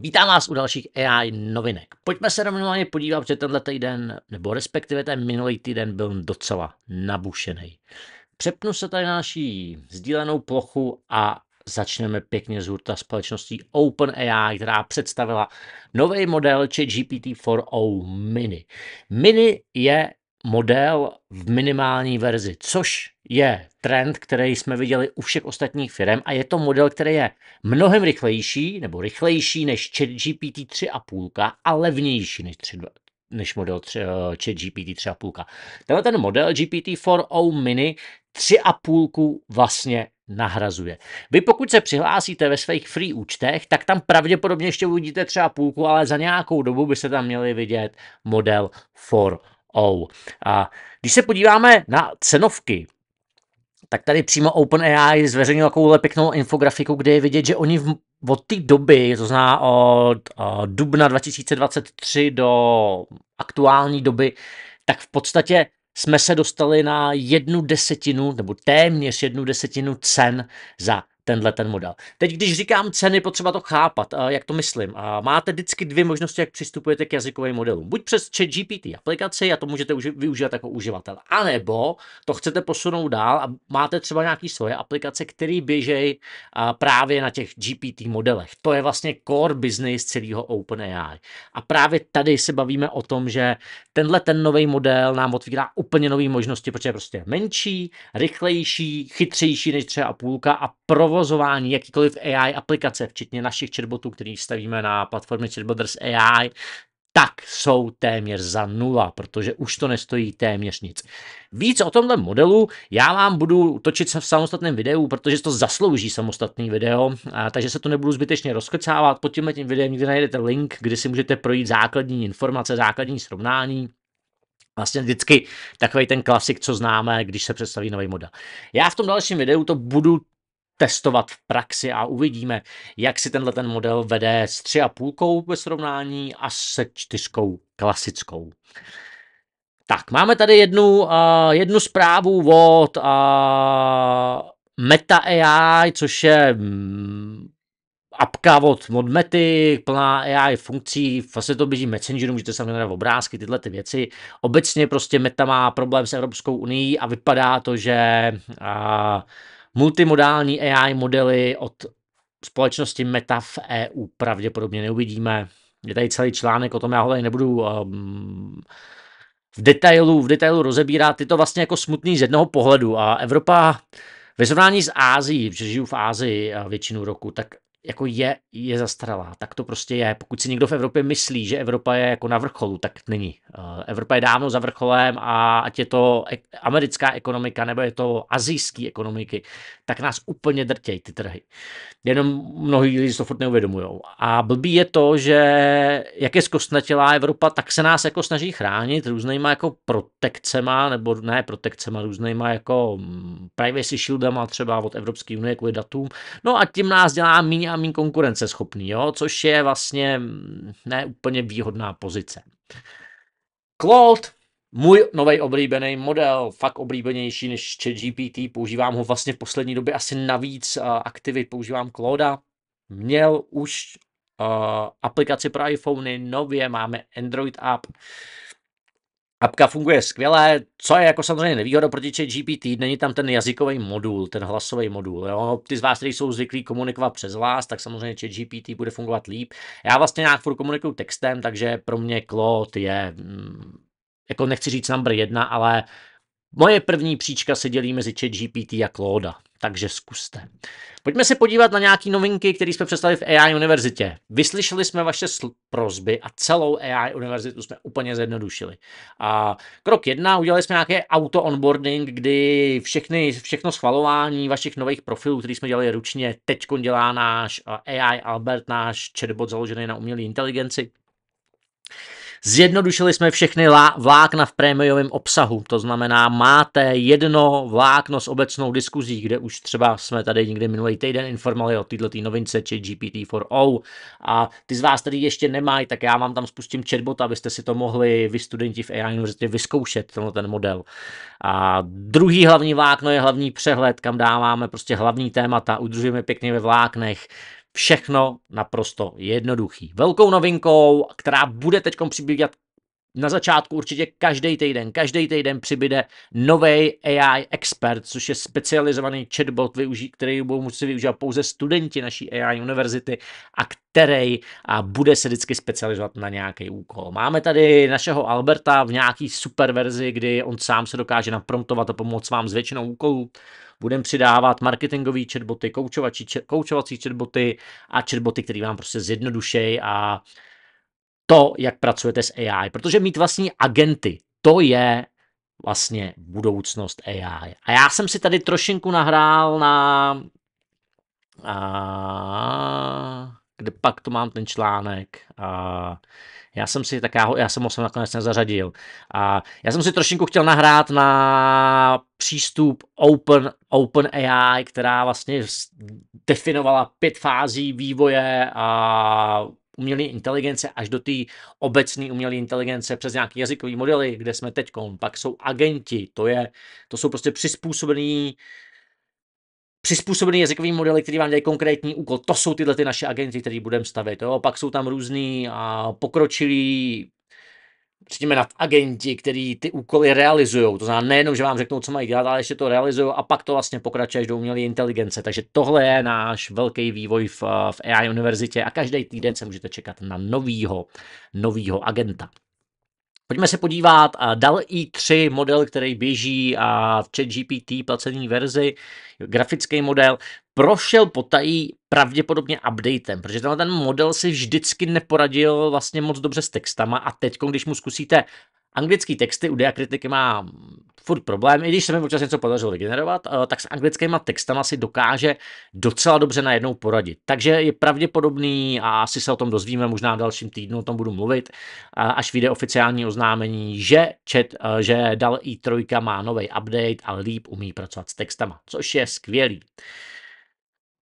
Vítám vás u dalších AI novinek. Pojďme se rovnou podívat, že tenhle týden, nebo respektive ten minulý týden byl docela nabušený. Přepnu se tady na naší sdílenou plochu a začneme pěkně z hurta společností OpenAI, která představila nový model či GPT-4o Mini. Mini je model v minimální verzi, což je trend, který jsme viděli u všech ostatních firm a je to model, který je mnohem rychlejší nebo rychlejší než ChatGPT 3,5 a levnější než 3, než model eh, ChatGPT 3,5. Tenhle ten model GPT-4o mini 3,5 vlastně nahrazuje. Vy pokud se přihlásíte ve svých free účtech, tak tam pravděpodobně ještě uvidíte třeba půlku, ale za nějakou dobu byste tam měli vidět model 4 a když se podíváme na cenovky, tak tady přímo OpenAI zveřejnil takovouhle pěknou infografiku, kde je vidět, že oni v, od té doby, to zná od, od dubna 2023 do aktuální doby, tak v podstatě jsme se dostali na jednu desetinu, nebo téměř jednu desetinu cen za tenhle ten model. Teď, když říkám ceny, potřeba to chápat, jak to myslím. Máte vždycky dvě možnosti, jak přistupujete k jazykovým modelům. Buď přes chat GPT aplikaci a to můžete už využívat jako uživatel, anebo to chcete posunout dál a máte třeba nějaký svoje aplikace, které běžejí právě na těch GPT modelech. To je vlastně core business celého OpenAI. A právě tady se bavíme o tom, že tenhle ten nový model nám otvírá úplně nové možnosti, protože je prostě menší, rychlejší, chytřejší než třeba půlka a provo provozování jakýkoliv AI aplikace, včetně našich chatbotů, který stavíme na platformě Chatbotters AI, tak jsou téměř za nula, protože už to nestojí téměř nic. Víc o tomhle modelu já vám budu točit se v samostatném videu, protože to zaslouží samostatný video, a, takže se to nebudu zbytečně rozkrcávat. Pod tímhle tím videem někde najdete link, kde si můžete projít základní informace, základní srovnání, Vlastně vždycky takový ten klasik, co známe, když se představí nový model. Já v tom dalším videu to budu testovat v praxi a uvidíme, jak si tenhle ten model vede s 3,5 ve srovnání a se 4 klasickou. Tak, máme tady jednu, uh, jednu zprávu od uh, Meta AI, což je mm, apka od, od Mety, plná AI funkcí, vlastně to běží Messengeru, můžete se hledat obrázky, tyhle ty věci. Obecně prostě Meta má problém s Evropskou unii a vypadá to, že uh, Multimodální AI modely od společnosti Meta v EU pravděpodobně neuvidíme. Je tady celý článek o tom, já ho tady nebudu um, v detailu, v detailu rozebírat. Je to vlastně jako smutný z jednoho pohledu a Evropa ve srovnání s Ázií, protože žiju v Ázii většinu roku, tak jako je, je zastaralá. Tak to prostě je. Pokud si někdo v Evropě myslí, že Evropa je jako na vrcholu, tak není. Eh, Evropa je dávno za vrcholem a ať je to americká ekonomika nebo je to azijský ekonomiky, tak nás úplně drtějí ty trhy. Jenom mnohí lidi to furt neuvědomují. A blbý je to, že jak je zkostnatělá Evropa, tak se nás jako snaží chránit různýma jako protekcema, nebo ne protekcema, různýma jako mm, privacy shieldama třeba od Evropské unie kvůli datům. No a tím nás dělá méně a méně konkurenceschopný, jo? což je vlastně mm, ne úplně výhodná pozice. Claude, můj nový oblíbený model, fakt oblíbenější než ChatGPT, používám ho vlastně v poslední době asi navíc aktivy, používám Clouda. měl už uh, aplikaci pro iPhony, nově máme Android app, Apka funguje skvěle, co je jako samozřejmě nevýhoda proti chat GPT, není tam ten jazykový modul, ten hlasový modul. Jo? Ty z vás, kteří jsou zvyklí komunikovat přes vás, tak samozřejmě chat GPT bude fungovat líp. Já vlastně nějak furt komunikuju textem, takže pro mě Claude je, mm, jako nechci říct number jedna, ale moje první příčka se dělí mezi chat GPT a Claude takže zkuste. Pojďme se podívat na nějaké novinky, které jsme představili v AI univerzitě. Vyslyšeli jsme vaše sl- prozby a celou AI univerzitu jsme úplně zjednodušili. A krok jedna, udělali jsme nějaké auto onboarding, kdy všechny, všechno schvalování vašich nových profilů, které jsme dělali ručně, teď dělá náš AI Albert, náš chatbot založený na umělé inteligenci. Zjednodušili jsme všechny vlákna v prémiovém obsahu, to znamená, máte jedno vlákno s obecnou diskuzí, kde už třeba jsme tady někdy minulý týden informovali o této novince či GPT-4O a ty z vás, tady ještě nemají, tak já vám tam spustím chatbot, abyste si to mohli vy studenti v AI univerzitě vyzkoušet, tenhle ten model. A druhý hlavní vlákno je hlavní přehled, kam dáváme prostě hlavní témata, udržujeme pěkně ve vláknech, Všechno naprosto jednoduchý. Velkou novinkou, která bude teď přibývat na začátku určitě každý týden, každý týden přibyde nový AI expert, což je specializovaný chatbot, který budou muset využívat pouze studenti naší AI univerzity a který a bude se vždycky specializovat na nějaký úkol. Máme tady našeho Alberta v nějaký super verzi, kdy on sám se dokáže napromptovat a pomoct vám s většinou úkolů budeme přidávat marketingové chatboty, koučovací, koučovací chatboty a chatboty, které vám prostě zjednodušejí a to, jak pracujete s AI, protože mít vlastní agenty, to je vlastně budoucnost AI. A já jsem si tady trošinku nahrál na... A kde pak to mám ten článek. A já jsem si, tak já, ho, já jsem ho sem nakonec nezařadil. A já jsem si trošinku chtěl nahrát na přístup Open, Open AI, která vlastně definovala pět fází vývoje a umělé inteligence až do té obecné umělé inteligence přes nějaké jazykové modely, kde jsme teď. Pak jsou agenti, to, je, to jsou prostě přizpůsobení přizpůsobený jazykový modely, který vám dají konkrétní úkol. To jsou tyhle ty naše agenty, které budeme stavit. Jo? Pak jsou tam různý a pokročilí řekněme, nad agenti, který ty úkoly realizují. To znamená nejenom, že vám řeknou, co mají dělat, ale ještě to realizují a pak to vlastně pokračuje až do umělé inteligence. Takže tohle je náš velký vývoj v, v AI univerzitě a každý týden se můžete čekat na novýho, novýho agenta. Pojďme se podívat a dal i3 model, který běží a chat GPT placený verzi, grafický model, prošel potají pravděpodobně updatem, protože tenhle ten model si vždycky neporadil vlastně moc dobře s textama a teď, když mu zkusíte Anglický texty u diakritiky má furt problém, i když se mi občas něco podařilo vygenerovat, eh, tak s anglickýma textama si dokáže docela dobře najednou poradit. Takže je pravděpodobný, a asi se o tom dozvíme, možná v dalším týdnu o tom budu mluvit, eh, až vyjde oficiální oznámení, že, chat, eh, že dal i trojka má nový update a líp umí pracovat s textama, což je skvělý.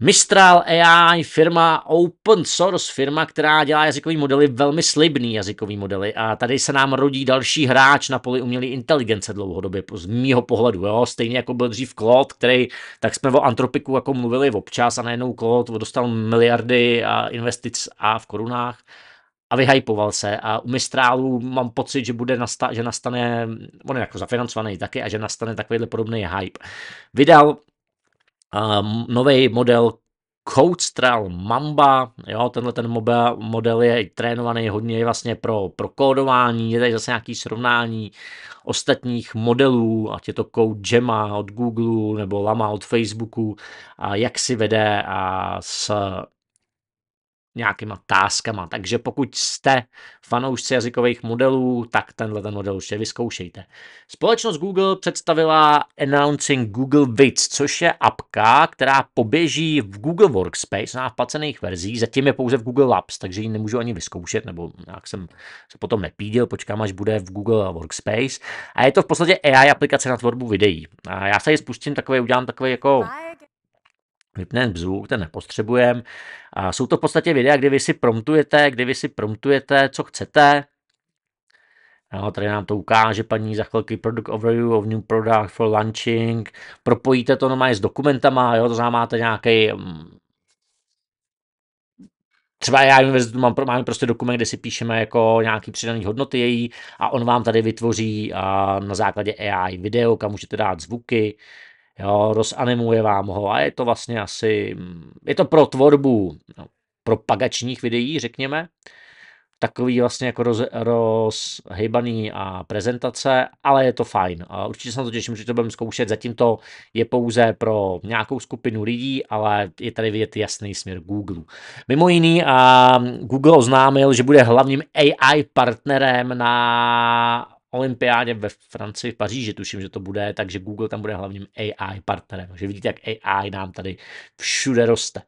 Mistral AI firma, open source firma, která dělá jazykové modely, velmi slibný jazykové modely a tady se nám rodí další hráč na poli umělé inteligence dlouhodobě, z mýho pohledu, jo? stejně jako byl dřív Claude, který, tak jsme o Antropiku jako mluvili občas a najednou Claude dostal miliardy a investic a v korunách a vyhypoval se a u Mistrálu mám pocit, že bude nasta- že nastane, on je jako zafinancovaný taky a že nastane takovýhle podobný hype. Vydal nový model CodeStral Mamba, jo, tenhle ten model je trénovaný hodně vlastně pro, pro kódování, je tady zase nějaký srovnání ostatních modelů, ať je to Code Gemma od Google nebo Lama od Facebooku, a jak si vede a s nějakýma táskama. Takže pokud jste fanoušci jazykových modelů, tak tenhle ten model už je vyzkoušejte. Společnost Google představila Announcing Google Vids, což je apka, která poběží v Google Workspace na placených verzích, zatím je pouze v Google Labs, takže ji nemůžu ani vyzkoušet, nebo jak jsem se potom nepídil, počkám, až bude v Google Workspace. A je to v podstatě AI aplikace na tvorbu videí. A já se ji spustím takový, udělám takový jako vypneme zvuk, ten nepotřebujeme. A jsou to v podstatě videa, kdy vy si promptujete, kdy vy si promptujete, co chcete. No, tady nám to ukáže paní za chvilky product overview of new product for launching. Propojíte to normálně s dokumentama, jo, to znamená, máte nějaký mm, Třeba já univerzitu mám, máme prostě dokument, kde si píšeme jako nějaký přidaný hodnoty její a on vám tady vytvoří a, na základě AI video, kam můžete dát zvuky, jo, rozanimuje vám ho a je to vlastně asi, je to pro tvorbu no, propagačních videí, řekněme, takový vlastně jako roz, rozhybaný a prezentace, ale je to fajn. A určitě se na to těším, že to budeme zkoušet. Zatím to je pouze pro nějakou skupinu lidí, ale je tady vidět jasný směr Google. Mimo jiný, a Google oznámil, že bude hlavním AI partnerem na olympiádě ve Francii, v Paříži, tuším, že to bude, takže Google tam bude hlavním AI partnerem. Takže vidíte, jak AI nám tady všude roste.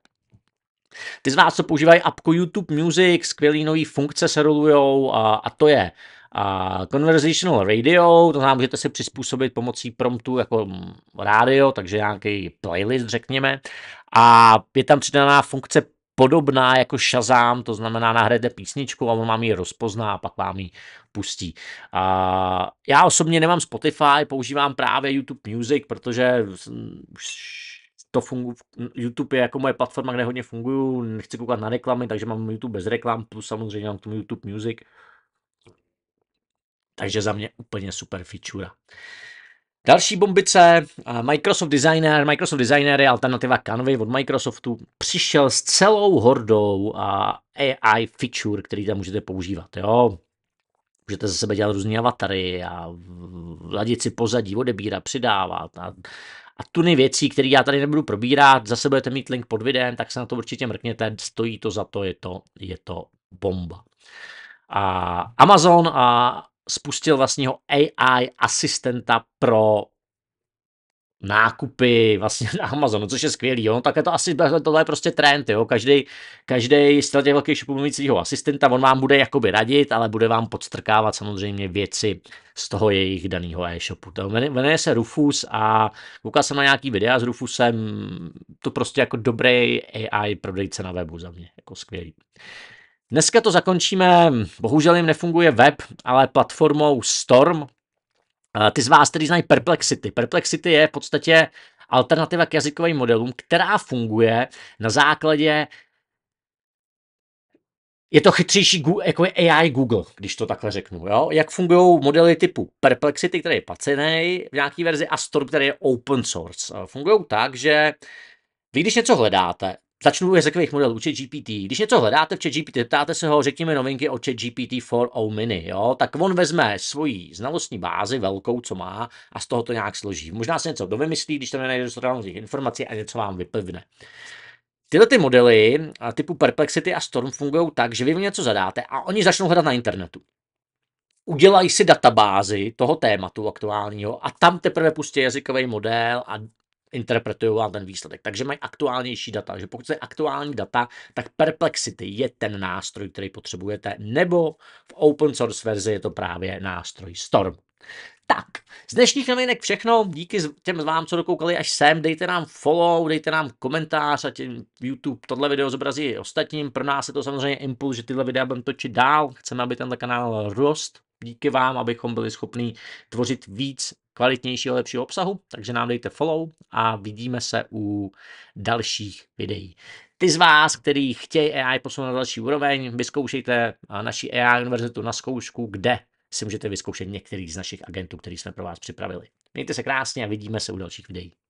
Ty z vás, co používají apku YouTube Music, skvělý nový funkce se rolujou a, a to je a conversational radio, to znamená, můžete si přizpůsobit pomocí promptu jako mm, rádio, takže nějaký playlist, řekněme. A je tam přidaná funkce podobná jako Shazam, to znamená nahrajete písničku a on vám ji rozpozná a pak vám ji pustí. A já osobně nemám Spotify, používám právě YouTube Music, protože to fungu, YouTube je jako moje platforma, kde hodně funguju, nechci koukat na reklamy, takže mám YouTube bez reklam, plus samozřejmě mám k tomu YouTube Music. Takže za mě úplně super feature. Další bombice, Microsoft Designer. Microsoft Designer je alternativa Canvy od Microsoftu. Přišel s celou hordou AI feature, který tam můžete používat. Jo? Můžete ze sebe dělat různé avatary a ladit si pozadí, odebírat, přidávat a, a tuny věcí, které já tady nebudu probírat. Zase budete mít link pod videem, tak se na to určitě mrkněte. Stojí to za to, je to, je to bomba. A Amazon a spustil vlastního AI asistenta pro nákupy vlastně na Amazonu, což je skvělý. Jo? No, tak je to asi tohle je prostě trend. Jo? Každý, každý z těch velkých shopů mít svého asistenta, on vám bude jakoby radit, ale bude vám podstrkávat samozřejmě věci z toho jejich daného e-shopu. To jmenuje se Rufus a koukal jsem na nějaký videa s Rufusem, to prostě jako dobrý AI prodejce na webu za mě, jako skvělý. Uh, Dneska to zakončíme, bohužel jim nefunguje web, ale platformou Storm. Ty z vás, tedy znají Perplexity. Perplexity je v podstatě alternativa k jazykovým modelům, která funguje na základě je to chytřejší jako je AI Google, když to takhle řeknu. Jo? Jak fungují modely typu Perplexity, který je placený v nějaký verzi, a Storm, který je open source. Fungují tak, že vy když něco hledáte, Začnu u jazykových modelů, u GPT. Když něco hledáte v GPT, ptáte se ho, řekněme novinky o GPT 4.0 mini, jo? tak on vezme svoji znalostní bázi velkou, co má, a z toho to nějak složí. Možná se něco domyslí, když tam nenajde dostatek informací a něco vám vyplivne. Tyhle ty modely typu Perplexity a Storm fungují tak, že vy mu něco zadáte a oni začnou hledat na internetu. Udělají si databázi toho tématu aktuálního a tam teprve pustí jazykový model a interpretují vám ten výsledek. Takže mají aktuálnější data. Takže pokud je aktuální data, tak Perplexity je ten nástroj, který potřebujete, nebo v open source verzi je to právě nástroj Storm. Tak, z dnešních novinek všechno. Díky těm z vám, co dokoukali až sem. Dejte nám follow, dejte nám komentář, ať YouTube tohle video zobrazí i ostatním. Pro nás je to samozřejmě impuls, že tyhle videa budeme točit dál. Chceme, aby tenhle kanál rost. Díky vám, abychom byli schopni tvořit víc kvalitnějšího, lepšího obsahu, takže nám dejte follow a vidíme se u dalších videí. Ty z vás, kteří chtějí AI posunout na další úroveň, vyzkoušejte eh, naši AI univerzitu na zkoušku, kde si můžete vyzkoušet některý z našich agentů, který jsme pro vás připravili. Mějte se krásně a vidíme se u dalších videí.